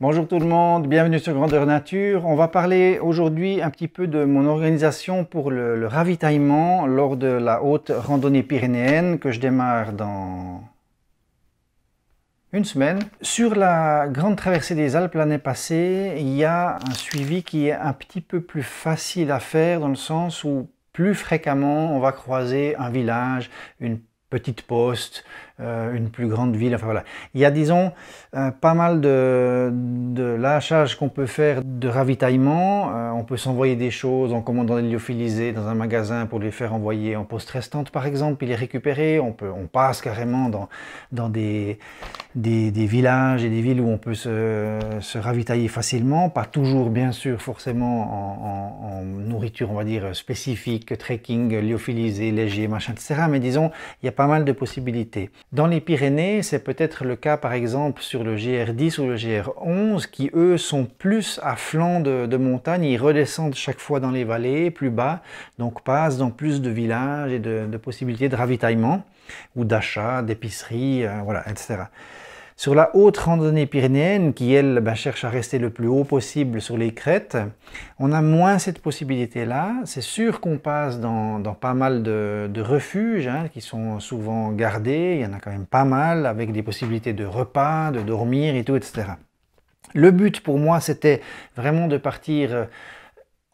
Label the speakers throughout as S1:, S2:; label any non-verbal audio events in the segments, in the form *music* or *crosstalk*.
S1: Bonjour tout le monde, bienvenue sur Grandeur Nature. On va parler aujourd'hui un petit peu de mon organisation pour le, ravitaillement lors de la haute randonnée pyrénéenne que je démarre dans une semaine. Sur la grande traversée des Alpes l'année passée, il y a un suivi qui est un petit peu plus facile à faire dans le sens où plus fréquemment on va croiser un village, une petite poste, euh, une plus grande ville. Enfin voilà, il y a disons euh, pas mal de, de qu'on peut faire de ravitaillement. Euh, on peut s'envoyer des choses en commandant des lyophilisés dans un magasin pour les faire envoyer en poste restante par exemple, puis les récupérer. On, peut, on passe carrément dans, dans des, des, des villages et des villes où on peut se, ravitailler facilement, pas toujours bien sûr forcément en, en nourriture on va dire spécifique, trekking, lyophilisé, léger, machin, etc. Mais disons, il y a pas mal de possibilités. Dans les Pyrénées, c'est peut-être le cas par exemple sur le GR10 ou le GR11 qui eux sont plus à flanc de, montagne, ils redescendent chaque fois dans les vallées plus bas, donc passent dans plus de villages et de, possibilités de ravitaillement ou d'achat, d'épicerie, euh, voilà, etc. Sur la haute randonnée pyrénéenne, qui elle bah, cherche à rester le plus haut possible sur les crêtes, on a moins cette possibilité-là. C'est sûr qu'on passe dans, pas mal de, refuges, hein, qui sont souvent gardés, il y en a quand même pas mal, avec des possibilités de repas, de dormir et tout, etc. Le but pour moi, c'était vraiment de partir euh,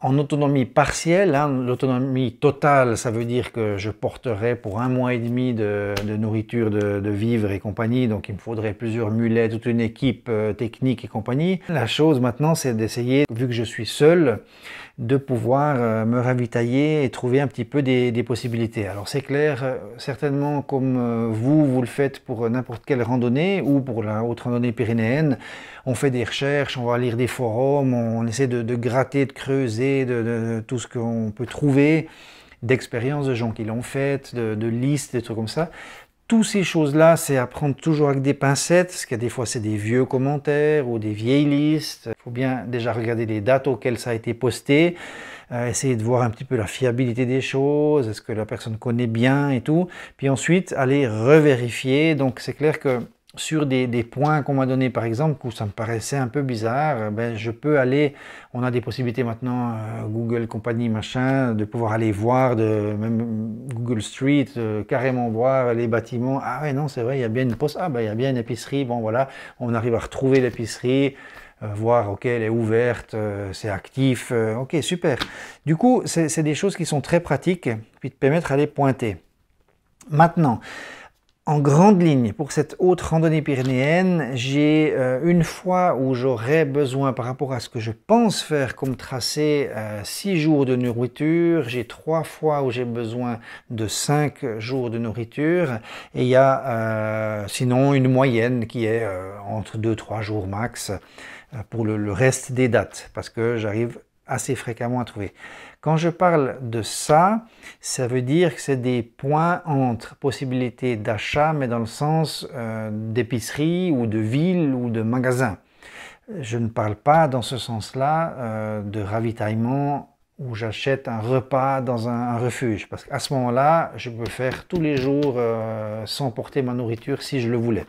S1: en autonomie partielle. Hein, l'autonomie totale, ça veut dire que je porterai pour un mois et demi de, nourriture, de, vivres et compagnie. Donc il me faudrait plusieurs mulets, toute une équipe euh, technique et compagnie. La chose maintenant, c'est d'essayer, vu que je suis seul, de pouvoir euh, me ravitailler et trouver un petit peu des, possibilités. Alors c'est clair, euh, certainement comme vous, vous le faites pour n'importe quelle randonnée ou pour la haute randonnée pyrénéenne, on fait des recherches, on va lire des forums, on, essaie de gratter, de creuser de, tout ce qu'on peut trouver, d'expériences de gens qui l'ont fait, de, listes, des trucs comme ça. Toutes ces choses-là, c'est à prendre toujours avec des pincettes, parce que des fois c'est des vieux commentaires ou des vieilles listes. Il faut bien déjà regarder les dates auxquelles ça a été posté, euh, essayer de voir un petit peu la fiabilité des choses, est-ce que la personne connaît bien et tout. Puis ensuite, aller revérifier. Donc c'est clair que sur des, points qu'on m'a donné par exemple où ça me paraissait un peu bizarre, euh, ben, je peux aller, on a des possibilités maintenant, euh, Google compagnie machin, de pouvoir aller voir, de, même Google Street, euh, carrément voir les bâtiments, ah ouais non c'est vrai, il y a bien une poste, ah ben, il y a bien une épicerie, bon voilà, on arrive à retrouver l'épicerie, voir ok elle est ouverte, c'est actif, ok super. Du coup c'est des choses qui sont très pratiques, puis te permettre d'aller pointer. Maintenant, en grande ligne, pour cette haute randonnée pyrénéenne, j'ai euh, une fois où j'aurais besoin par rapport à ce que je pense faire comme tracé, 6 euh, jours de nourriture, j'ai trois fois où j'ai besoin de 5 jours de nourriture, et il y a euh, sinon une moyenne qui est entre 2-3 jours max pour le reste des dates, parce que j'arrive assez fréquemment à trouver. Quand je parle de ça, ça veut dire que c'est des points entre possibilités d'achat, mais dans le sens euh, d'épicerie ou de ville ou de magasin. Je ne parle pas dans ce sens-là euh, de ravitaillement où j'achète un repas dans un, refuge, parce qu'à ce moment-là, je peux faire tous les jours euh, sans porter ma nourriture si je le voulais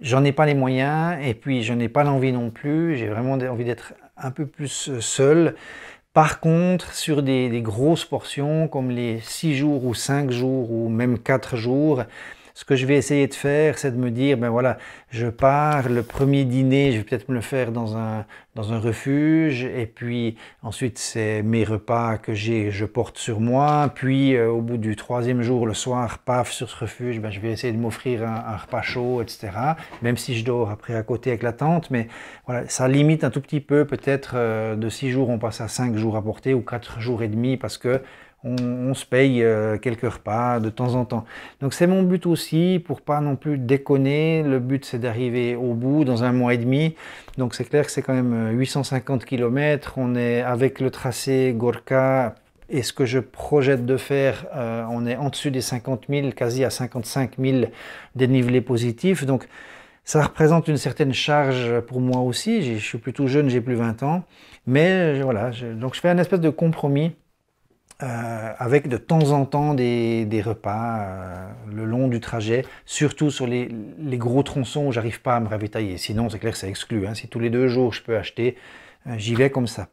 S1: j'en ai pas les moyens et puis je n'ai pas l'envie non plus. J'ai vraiment envie d'être un peu plus euh, seul. Par contre, sur des, grosses portions comme les 6 jours ou 5 jours ou même 4 jours, ce que je vais essayer de faire, c'est de me dire, ben voilà, je pars, le premier dîner, je vais peut-être me le faire dans un, dans un refuge, et puis ensuite c'est mes repas que j'ai, je porte sur moi, puis euh, au bout du troisième jour, le soir, paf, sur ce refuge, ben, je vais essayer de m'offrir un, repas chaud, etc. Même si je dors après à côté avec la tente, mais voilà, ça limite un tout petit peu, peut-être euh, de six jours, on passe à cinq jours à porter, ou quatre jours et demi, parce que on, se paye euh, quelques repas de temps en temps. Donc c'est mon but aussi, pour pas non plus déconner. Le but c'est d'arriver au bout dans un mois et demi. Donc c'est clair que c'est quand même 850 euh, km. On est avec le tracé Gorka, et ce que je projette de faire, euh, on est en dessus des 50 000, quasi à 55 000 dénivelés positifs. Donc ça représente une certaine charge pour moi aussi. Je suis plutôt jeune, j'ai plus 20 ans. Mais voilà, donc je fais un espèce de compromis euh, avec de temps en temps des, repas euh, le long du trajet, surtout sur les, gros tronçons où j'arrive pas à me ravitailler. Sinon, c'est clair, c'est exclu. Hein. Si tous les deux jours je peux acheter, euh, j'y vais comme ça.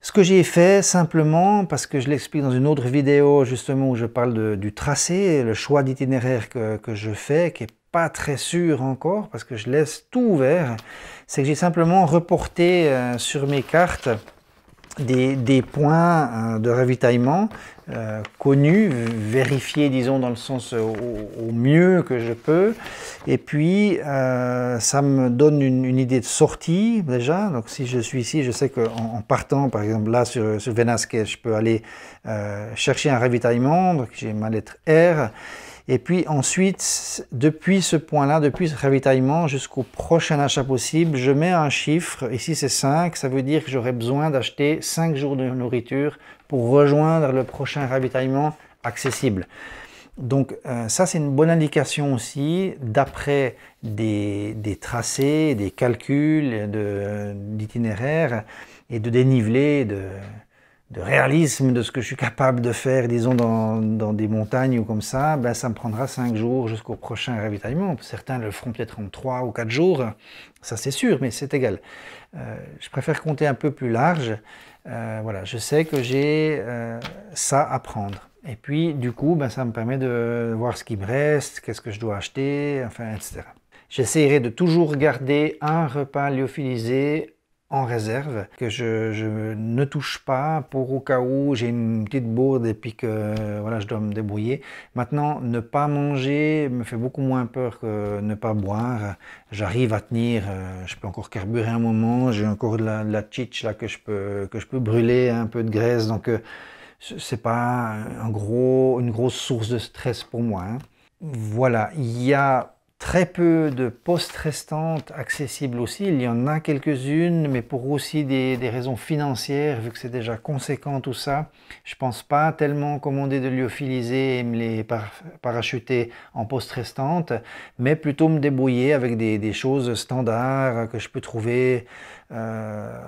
S1: Ce que j'ai fait simplement, parce que je l'explique dans une autre vidéo justement où je parle du tracé, le choix d'itinéraire que, que, je fais, qui est pas très sûr encore, parce que je laisse tout ouvert, c'est que j'ai simplement reporté sur mes cartes des, points euh, de ravitaillement euh, connus, vérifiés, disons, dans le sens euh, au, mieux que je peux. Et puis, ça me donne une, idée de sortie, déjà. Donc, si je suis ici, je sais qu'en en partant, par exemple, là, sur, sur je peux aller chercher un ravitaillement. Donc, j'ai ma lettre R. Et puis ensuite, depuis ce point-là, depuis ce ravitaillement jusqu'au prochain achat possible, je mets un chiffre, ici c'est 5, ça veut dire que j'aurai besoin d'acheter 5 jours de nourriture pour rejoindre le prochain ravitaillement accessible. Donc euh, ça c'est une bonne indication aussi, d'après des, tracés, des calculs d'itinéraires et de dénivelé, de, de réalisme de ce que je suis capable de faire, disons, dans, des montagnes ou comme ça, ben, ça me prendra cinq jours jusqu'au prochain ravitaillement. Certains le feront peut-être en trois ou quatre jours, ça c'est sûr, mais c'est égal. Euh, je préfère compter un peu plus large. Euh, voilà, je sais que j'ai euh, ça à prendre. Et puis, du coup, ben, ça me permet de voir ce qui me reste, qu'est-ce que je dois acheter, enfin, etc. J'essaierai de toujours garder un repas lyophilisé en réserve que je, ne touche pas pour au cas où j'ai une petite bourde et puis que voilà, je dois me débrouiller. Maintenant, ne pas manger me fait beaucoup moins peur que ne pas boire. J'arrive à tenir, euh, je peux encore carburer un moment, j'ai encore de la, de là que je peux que je peux brûler, un peu de graisse, donc euh, c'est pas un gros, une grosse source de stress pour moi. Hein. Voilà, il y a Très peu de postes restantes accessibles aussi. Il y en a quelques-unes, mais pour aussi des, raisons financières, vu que c'est déjà conséquent tout ça. Je pense pas tellement commander de lyophiliser et me les parachuter en postes restante mais plutôt me débrouiller avec des, choses standards que je peux trouver euh,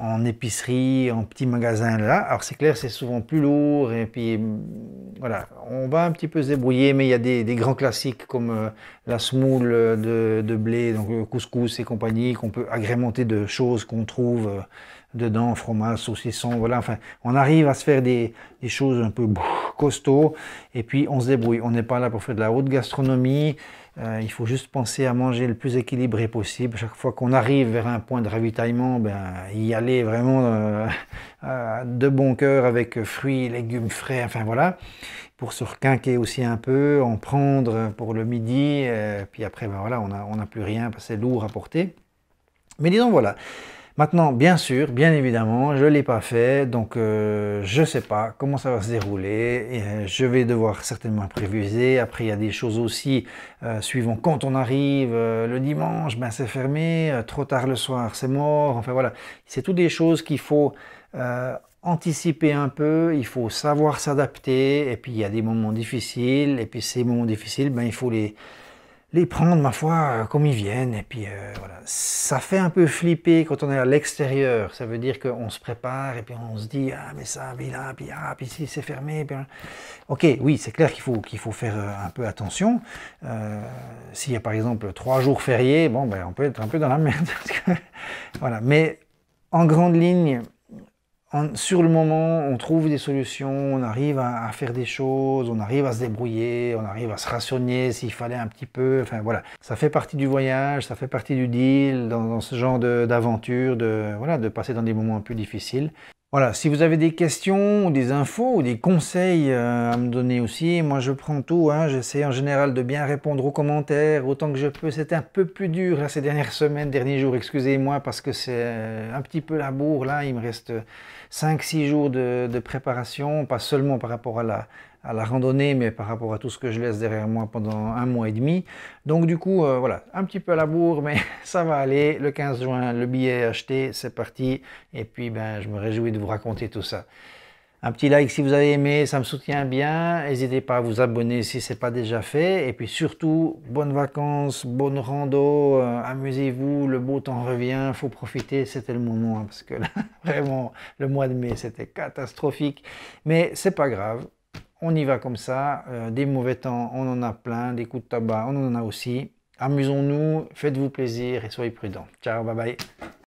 S1: en, épicerie, en petit magasin là. Alors c'est clair, c'est souvent plus lourd et puis voilà, on va un petit peu se débrouiller, mais il y a des, grands classiques comme euh, la smoothie de, blé, donc euh, couscous et compagnie, qu'on peut agrémenter de choses qu'on trouve euh, dedans, fromage, saucisson, voilà. Enfin, on arrive à se faire des, choses un peu costauds et puis on se débrouille. On n'est pas là pour faire de la haute gastronomie. Euh, il faut juste penser à manger le plus équilibré possible. Chaque fois qu'on arrive vers un point de ravitaillement, ben, y aller vraiment *laughs* de bon cœur avec fruits, légumes frais, enfin voilà pour se requinquer aussi un peu, en prendre pour le midi, euh, puis après, ben voilà, on n'a on a plus rien, c'est lourd à porter. Mais disons, voilà, Maintenant, bien sûr, bien évidemment, je ne l'ai pas fait, donc euh, je ne sais pas comment ça va se dérouler. Et, euh, je vais devoir certainement préviser. Après, il y a des choses aussi, euh, suivant quand on arrive, le dimanche, ben, c'est fermé, trop tard le soir, c'est mort. Enfin voilà, c'est toutes des choses qu'il faut anticiper un peu, il faut savoir s'adapter. Et puis, il y a des moments difficiles, et puis ces moments difficiles, ben, il faut les les prendre, ma foi, euh, comme ils viennent. Et puis euh, voilà, ça fait un peu flipper quand on est à l'extérieur. Ça veut dire qu'on se prépare et puis on se dit, ah mais ça, mais là, puis là, ah, puis si c'est fermé. Hein. Ok, oui, c'est clair qu'il faut, qu'il faut faire euh, un peu attention. S'il y a par exemple trois jours fériés, bon, ben, on peut être un peu dans la merde. *laughs* voilà, mais en grande ligne, sur le moment, on trouve des solutions, on arrive à, faire des choses, on arrive à se débrouiller, on arrive à se rationner s'il fallait un petit peu. Enfin voilà, ça fait partie du voyage, ça fait partie du deal, dans, ce genre d'aventure, de, voilà, de passer dans des moments plus difficiles. Voilà, si vous avez des questions, ou des infos, ou des conseils euh, à me donner aussi, moi je prends tout, hein. j'essaie en général de bien répondre aux commentaires autant que je peux. C'était un peu plus dur là hein, ces dernières semaines, derniers jours, excusez-moi, parce que c'est euh, un petit peu la bourre là, il me reste 5-6 jours de préparation, pas seulement par rapport à la, à la randonnée, mais par rapport à tout ce que je laisse derrière moi pendant un mois et demi. Donc du coup, euh, voilà, un petit peu à la bourre, mais *laughs* ça va aller. Le 15 juin, le billet est acheté, c'est parti. Et puis, ben, je me réjouis de vous raconter tout ça. Un petit like si vous avez aimé, ça me soutient bien. N'hésitez pas à vous abonner si ce n'est pas déjà fait. Et puis surtout, bonnes vacances, bonnes rando, euh, amusez-vous, le beau temps revient, faut profiter, c'était le moment. Hein, parce que *laughs* vraiment, le mois de mai, c'était catastrophique. Mais c'est pas grave, on y va comme ça. Euh, des mauvais temps, on en a plein. Des coups de tabac, on en a aussi. Amusons-nous, faites-vous plaisir et soyez prudents. Ciao, bye bye.